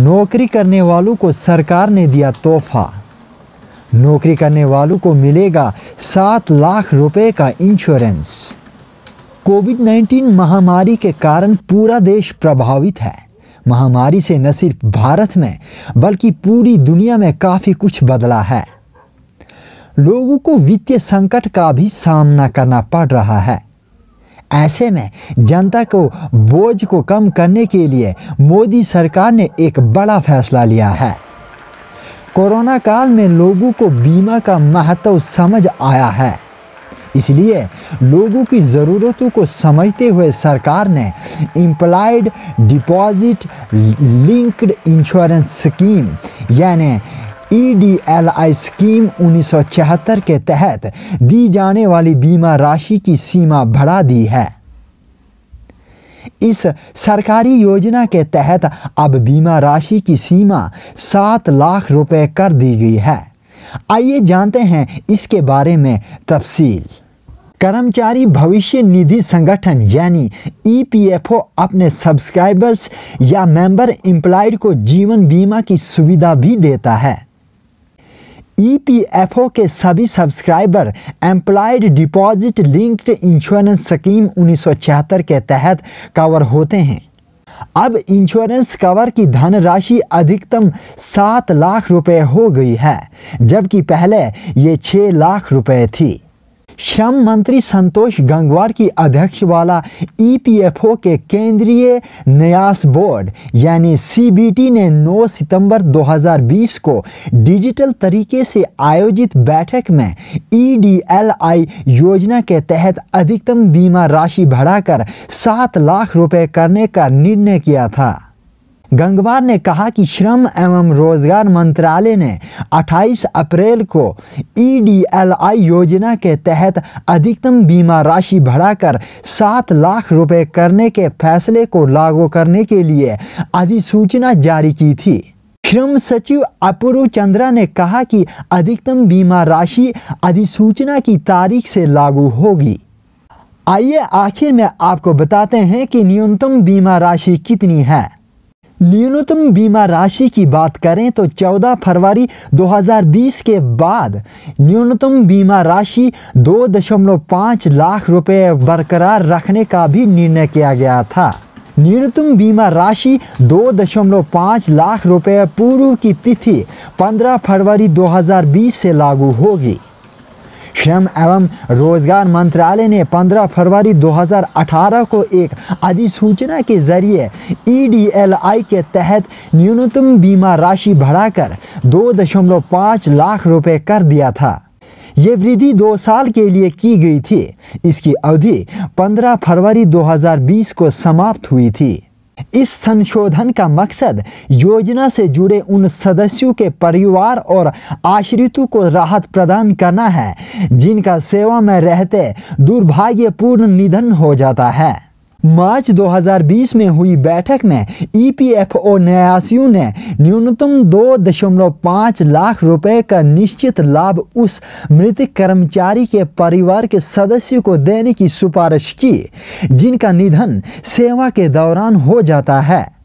नौकरी करने वालों को सरकार ने दिया तोहफा नौकरी करने वालों को मिलेगा सात लाख रुपए का इंश्योरेंस कोविड 19 महामारी के कारण पूरा देश प्रभावित है महामारी से न सिर्फ भारत में बल्कि पूरी दुनिया में काफ़ी कुछ बदला है लोगों को वित्तीय संकट का भी सामना करना पड़ रहा है ऐसे में जनता को बोझ को कम करने के लिए मोदी सरकार ने एक बड़ा फैसला लिया है कोरोना काल में लोगों को बीमा का महत्व समझ आया है इसलिए लोगों की ज़रूरतों को समझते हुए सरकार ने implied deposit linked insurance scheme यानी ईडीएलआई स्कीम 1976 के तहत दी जाने वाली बीमा राशि की सीमा बढ़ा दी है इस सरकारी योजना के तहत अब बीमा राशि की सीमा सात लाख रुपए कर दी गई है आइए जानते हैं इसके बारे में तफसील कर्मचारी भविष्य निधि संगठन यानी ईपीएफओ e अपने सब्सक्राइबर्स या मेंबर एम्प्लॉयड को जीवन बीमा की सुविधा भी देता है ईपीएफओ e के सभी subscriber employed deposit linked insurance scheme उन्नीस के तहत कवर होते हैं अब इंश्योरेंस कवर की धनराशि अधिकतम सात लाख रुपए हो गई है जबकि पहले ये छः लाख रुपए थी श्रम मंत्री संतोष गंगवार की अध्यक्ष वाला ईपीएफओ e के केंद्रीय न्यास बोर्ड यानी सीबीटी ने 9 सितंबर 2020 को डिजिटल तरीके से आयोजित बैठक में ईडीएलआई e योजना के तहत अधिकतम बीमा राशि बढ़ाकर सात लाख रुपए करने का निर्णय किया था गंगवार ने कहा कि श्रम एवं रोजगार मंत्रालय ने 28 अप्रैल को ईडीएलआई योजना के तहत अधिकतम बीमा राशि बढ़ाकर सात लाख रुपए करने के फैसले को लागू करने के लिए अधिसूचना जारी की थी श्रम सचिव अपूर्व चंद्रा ने कहा कि अधिकतम बीमा राशि अधिसूचना की तारीख से लागू होगी आइए आखिर में आपको बताते हैं कि न्यूनतम बीमा राशि कितनी है न्यूनतम बीमा राशि की बात करें तो 14 फरवरी 2020 के बाद न्यूनतम बीमा राशि 2.5 लाख रुपए बरकरार रखने का भी निर्णय किया गया था न्यूनतम बीमा राशि 2.5 लाख रुपए पूर्व की तिथि 15 फरवरी 2020 से लागू होगी श्रम एवं रोजगार मंत्रालय ने 15 फरवरी 2018 को एक अधिसूचना के जरिए ई e के तहत न्यूनतम बीमा राशि बढ़ाकर 2.5 लाख रुपए कर दिया था ये वृद्धि दो साल के लिए की गई थी इसकी अवधि 15 फरवरी 2020 को समाप्त हुई थी इस संशोधन का मकसद योजना से जुड़े उन सदस्यों के परिवार और आश्रितों को राहत प्रदान करना है जिनका सेवा में रहते दुर्भाग्यपूर्ण निधन हो जाता है मार्च 2020 में हुई बैठक में ईपीएफओ न्यायासियों ने न्यूनतम दो दशमलव पाँच लाख रुपए का निश्चित लाभ उस मृतक कर्मचारी के परिवार के सदस्य को देने की सिफारिश की जिनका निधन सेवा के दौरान हो जाता है